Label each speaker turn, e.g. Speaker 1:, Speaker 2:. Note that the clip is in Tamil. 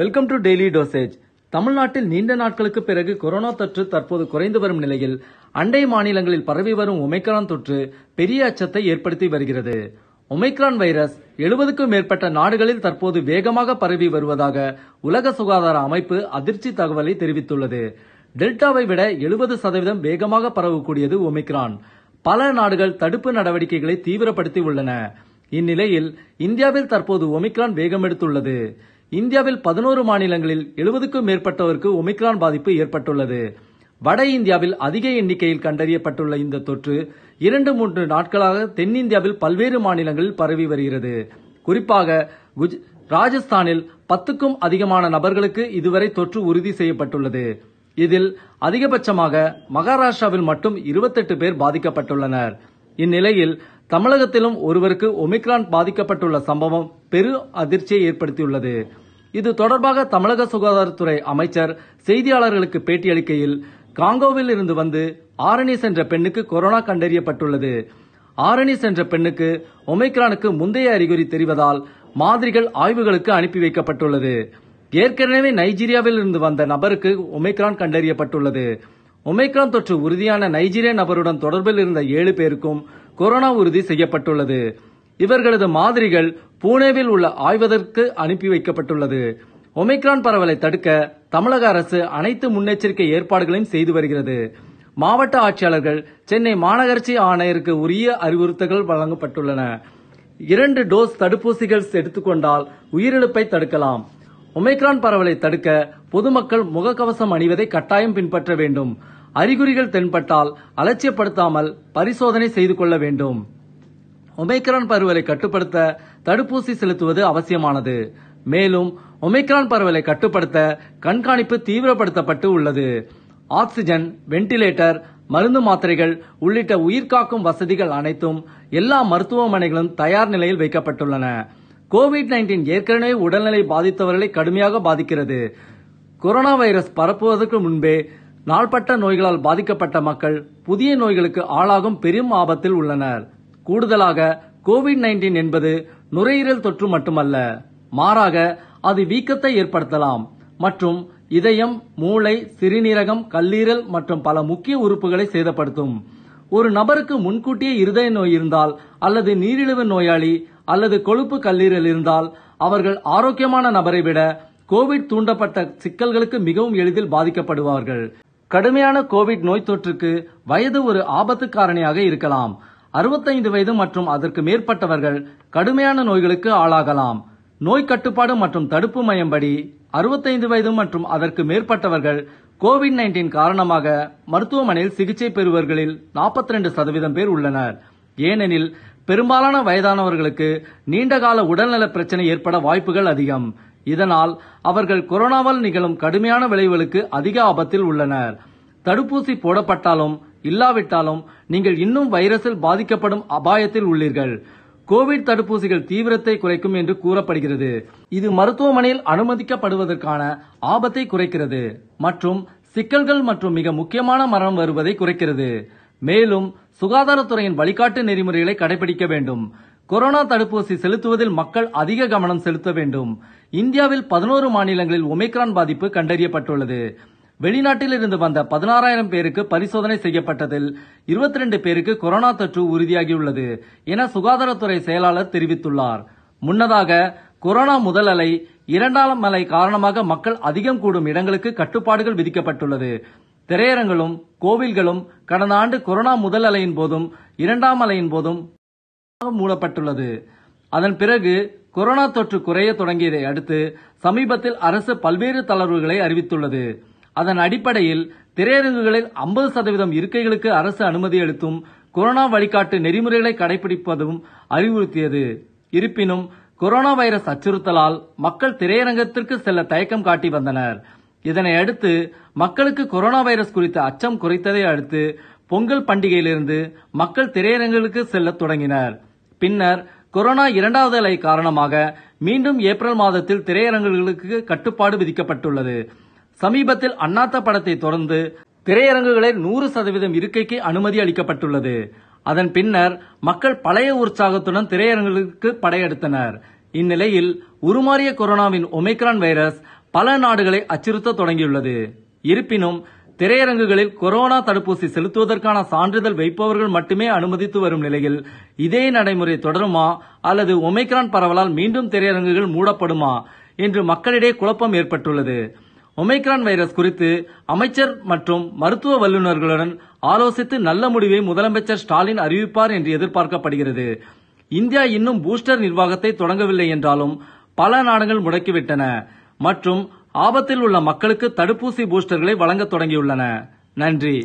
Speaker 1: வெல்கம் டு டெய்லி டோசேஜ் தமிழ்நாட்டில் நீண்ட நாட்களுக்கு பிறகு கொரோனா தொற்று தற்போது குறைந்து வரும் நிலையில் அண்டை மாநிலங்களில் பரவி வரும் ஒமைக்ரான் தொற்று பெரிய அச்சத்தை ஏற்படுத்தி வருகிறது ஒமைக்ரான் வைரஸ் எழுபதுக்கும் மேற்பட்ட நாடுகளில் தற்போது வேகமாக பரவி வருவதாக உலக சுகாதார அமைப்பு அதிர்ச்சி தகவலை தெரிவித்துள்ளது டெல்டாவை விட எழுபது சதவீதம் வேகமாக பரவக்கூடியது ஒமிக்ரான் பல நாடுகள் தடுப்பு நடவடிக்கைகளை தீவிரப்படுத்தி உள்ளன இந்நிலையில் இந்தியாவில் தற்போது ஒமிக்ரான் வேகம் எடுத்துள்ளது இந்தியாவில் பதினோரு மாநிலங்களில் எழுபதுக்கும் மேற்பட்டவருக்கு ஒமிக்ரான் பாதிப்பு ஏற்பட்டுள்ளது வட இந்தியாவில் அதிக எண்ணிக்கையில் கண்டறியப்பட்டுள்ள இந்த தொற்று இரண்டு மூன்று நாட்களாக தென்னிந்தியாவில் பல்வேறு மாநிலங்களில் பரவி வருகிறது குறிப்பாக ராஜஸ்தானில் பத்துக்கும் அதிகமான நபர்களுக்கு இதுவரை தொற்று உறுதி செய்யப்பட்டுள்ளது இதில் அதிகபட்சமாக மகாராஷ்டிராவில் மட்டும் இருபத்தெட்டு பேர் பாதிக்கப்பட்டுள்ளனர் இந்நிலையில் தமிழகத்திலும் ஒருவருக்கு ஒமிக்ரான் பாதிக்கப்பட்டுள்ள சம்பவம் பெரு அதிர்ச்சியை ஏற்படுத்தியுள்ளது இது தொடர்பாக தமிழக சுகாதாரத்துறை அமைச்சர் செய்தியாளர்களுக்கு பேட்டியளிக்கையில் காங்கோவில் இருந்து வந்து ஆரணி சென்ற பெண்ணுக்கு கொரோனா கண்டறியப்பட்டுள்ளது ஆரணி சென்ற பெண்ணுக்கு ஒமைக்ரானுக்கு முந்தைய அறிகுறி தெரிவதால் மாதிரிகள் ஆய்வுகளுக்கு அனுப்பி வைக்கப்பட்டுள்ளது ஏற்கனவே நைஜீரியாவில் இருந்து வந்த நபருக்கு ஒமைக்ரான் கண்டறியப்பட்டுள்ளது ஒமைக்ரான் தொற்று உறுதியான நைஜீரிய நபருடன் தொடர்பில் இருந்த ஏழு பேருக்கும் கொரோனா உறுதி செய்யப்பட்டுள்ளது இவர்களது மாதிரிகள் பூனேவில் உள்ள ஆய்வதற்கு அனுப்பி வைக்கப்பட்டுள்ளது ஒமைக்ரான் பரவலை தடுக்க தமிழக அரசு அனைத்து முன்னெச்சரிக்கை ஏற்பாடுகளையும் செய்து வருகிறது மாவட்ட ஆட்சியாளர்கள் சென்னை மாநகராட்சி ஆணையருக்கு உரிய அறிவுறுத்தல்கள் வழங்கப்பட்டுள்ளன இரண்டு டோஸ் தடுப்பூசிகள் எடுத்துக்கொண்டால் உயிரிழப்பை தடுக்கலாம் ஒமைக்ரான் பரவலை தடுக்க பொதுமக்கள் முகக்கவசம் அணிவதை கட்டாயம் பின்பற்ற வேண்டும் அறிகுறிகள் தென்பட்டால் அலட்சியப்படுத்தாமல் பரிசோதனை செய்து கொள்ள வேண்டும் ஒமைக்ரான் பரவலை கட்டுப்படுத்த தடுப்பூசி செலுத்துவது அவசியமானது மேலும் ஒமைக்ரான் பரவலை கட்டுப்படுத்த கண்காணிப்பு தீவிரப்படுத்தப்பட்டு உள்ளது ஆக்சிஜன் வெண்டிலேட்டர் மருந்து மாத்திரைகள் உள்ளிட்ட உயிர்காக்கும் வசதிகள் அனைத்தும் எல்லா மருத்துவமனைகளும் தயார் நிலையில் வைக்கப்பட்டுள்ளன கோவிட் நைன்டீன் ஏற்கனவே உடல்நிலை பாதித்தவர்களை கடுமையாக பாதிக்கிறது கொரோனா வைரஸ் பரப்புவதற்கு முன்பே நாள்பட்ட நோய்களால் பாதிக்கப்பட்ட மக்கள் புதிய நோய்களுக்கு ஆளாகும் பெரும் ஆபத்தில் உள்ளனர் கூடுதலாக கோவிட் நைன்டீன் என்பது நுரையீரல் தொற்று மட்டுமல்ல மாறாக அது வீக்கத்தை ஏற்படுத்தலாம் மற்றும் இதயம் மூளை சிறுநீரகம் கல்லீரல் மற்றும் பல முக்கிய உறுப்புகளை சேதப்படுத்தும் ஒரு நபருக்கு முன்கூட்டியே இருதய நோய் இருந்தால் அல்லது நீரிழிவு நோயாளி அல்லது கொழுப்பு கல்லீரல் இருந்தால் அவர்கள் ஆரோக்கியமான நபரை விட கோவிட் தூண்டப்பட்ட சிக்கல்களுக்கு மிகவும் எளிதில் பாதிக்கப்படுவார்கள் கடுமையான கோவிட் நோய் தொற்றுக்கு வயது ஒரு ஆபத்து காரணியாக இருக்கலாம் அறுபத்தைந்து வயது மற்றும் அதற்கு மேற்பட்டவர்கள் கடுமையான நோய்களுக்கு ஆளாகலாம் நோய் கட்டுப்பாடு மற்றும் தடுப்பு மையம்படி அறுபத்தைந்து வயது மற்றும் அதற்கு மேற்பட்டவர்கள் கோவிட் நைன்டீன் காரணமாக மருத்துவமனையில் சிகிச்சை பெறுவர்களில் நாற்பத்தி ரெண்டு சதவீதம் பேர் உள்ளனர் ஏனெனில் பெரும்பாலான வயதானவர்களுக்கு நீண்டகால உடல்நல பிரச்சனை ஏற்பட வாய்ப்புகள் அதிகம் இதனால் அவர்கள் கொரோனாவால் நிகழும் கடுமையான விளைவுகளுக்கு அதிக ஆபத்தில் உள்ளனர் தடுப்பூசி போடப்பட்டாலும் இல்லாவிட்டாலும் நீங்கள் இன்னும் வைரஸில் பாதிக்கப்படும் அபாயத்தில் உள்ளீர்கள் கோவிட் தடுப்பூசிகள் தீவிரத்தை குறைக்கும் என்று கூறப்படுகிறது இது மருத்துவமனையில் அனுமதிக்கப்படுவதற்கான ஆபத்தை குறைக்கிறது மற்றும் சிக்கல்கள் மற்றும் மிக முக்கியமான மரணம் வருவதை குறைக்கிறது மேலும் சுகாதாரத்துறையின் வழிகாட்டு நெறிமுறைகளை கடைபிடிக்க வேண்டும் கொரோனா தடுப்பூசி செலுத்துவதில் மக்கள் அதிக கவனம் செலுத்த வேண்டும் இந்தியாவில் பதினோரு மாநிலங்களில் ஒமிக்ரான் பாதிப்பு கண்டறியப்பட்டுள்ளது வெளிநாட்டில் இருந்து வந்த பதினாறாயிரம் பேருக்கு பரிசோதனை செய்யப்பட்டதில் இருபத்தி ரெண்டு பேருக்கு கொரோனா தொற்று உறுதியாகியுள்ளது என சுகாதாரத்துறை செயலாளர் தெரிவித்துள்ளார் முன்னதாக கொரோனா முதல் அலை இரண்டாம் அலை காரணமாக மக்கள் அதிகம் கூடும் இடங்களுக்கு கட்டுப்பாடுகள் விதிக்கப்பட்டுள்ளது திரையரங்களும் கோவில்களும் கடந்த ஆண்டு கொரோனா முதல் அலையின் போதும் இரண்டாம் அலையின் போதும் மூடப்பட்டுள்ளது அதன் பிறகு கொரோனா தொற்று குறைய தொடங்கியதை அடுத்து சமீபத்தில் அரசு பல்வேறு தளர்வுகளை அறிவித்துள்ளது அதன் அடிப்படையில் திரையரங்குகளில் ஐம்பது சதவீதம் இருக்கைகளுக்கு அரசு அனுமதி அளித்தும் கொரோனா வழிகாட்டு நெறிமுறைகளை கடைபிடிப்பதும் அறிவுறுத்தியது இருப்பினும் கொரோனா வைரஸ் அச்சுறுத்தலால் மக்கள் திரையரங்கத்திற்கு செல்ல தயக்கம் காட்டி வந்தனர் இதனை அடுத்து மக்களுக்கு கொரோனா வைரஸ் குறித்த அச்சம் குறைத்ததை அடுத்து பொங்கல் பண்டிகையிலிருந்து மக்கள் திரையரங்குகளுக்கு செல்ல தொடங்கினர் பின்னர் கொரோனா இரண்டாவது அலை காரணமாக மீண்டும் ஏப்ரல் மாதத்தில் திரையரங்குகளுக்கு கட்டுப்பாடு விதிக்கப்பட்டுள்ளது சமீபத்தில் அண்ணாத்த படத்தை தொடர்ந்து திரையரங்குகளில் நூறு சதவீதம் இருக்கைக்கு அனுமதி அளிக்கப்பட்டுள்ளது அதன் பின்னர் மக்கள் பழைய உற்சாகத்துடன் திரையரங்குகளுக்கு படையெடுத்தனர் இந்நிலையில் உருமாறிய கொரோனாவின் ஒமைக்ரான் வைரஸ் பல நாடுகளை அச்சுறுத்த தொடங்கியுள்ளது இருப்பினும் திரையரங்குகளில் கொரோனா தடுப்பூசி செலுத்துவதற்கான சான்றிதழ் வைப்பவர்கள் மட்டுமே அனுமதித்து வரும் நிலையில் இதே நடைமுறை தொடருமா அல்லது ஒமைக்ரான் பரவலால் மீண்டும் திரையரங்குகள் மூடப்படுமா என்று மக்களிடையே குழப்பம் ஏற்பட்டுள்ளது ஒமைக்ரான் வைரஸ் குறித்து அமைச்சர் மற்றும் மருத்துவ வல்லுநர்களுடன் ஆலோசித்து நல்ல முடிவை முதலமைச்சர் ஸ்டாலின் அறிவிப்பார் என்று எதிர்பார்க்கப்படுகிறது இந்தியா இன்னும் பூஸ்டர் நிர்வாகத்தை தொடங்கவில்லை என்றாலும் பல நாடுகள் முடக்கிவிட்டன மற்றும் ஆபத்தில் உள்ள மக்களுக்கு தடுப்பூசி பூஸ்டர்களை வழங்க தொடங்கியுள்ளன நன்றி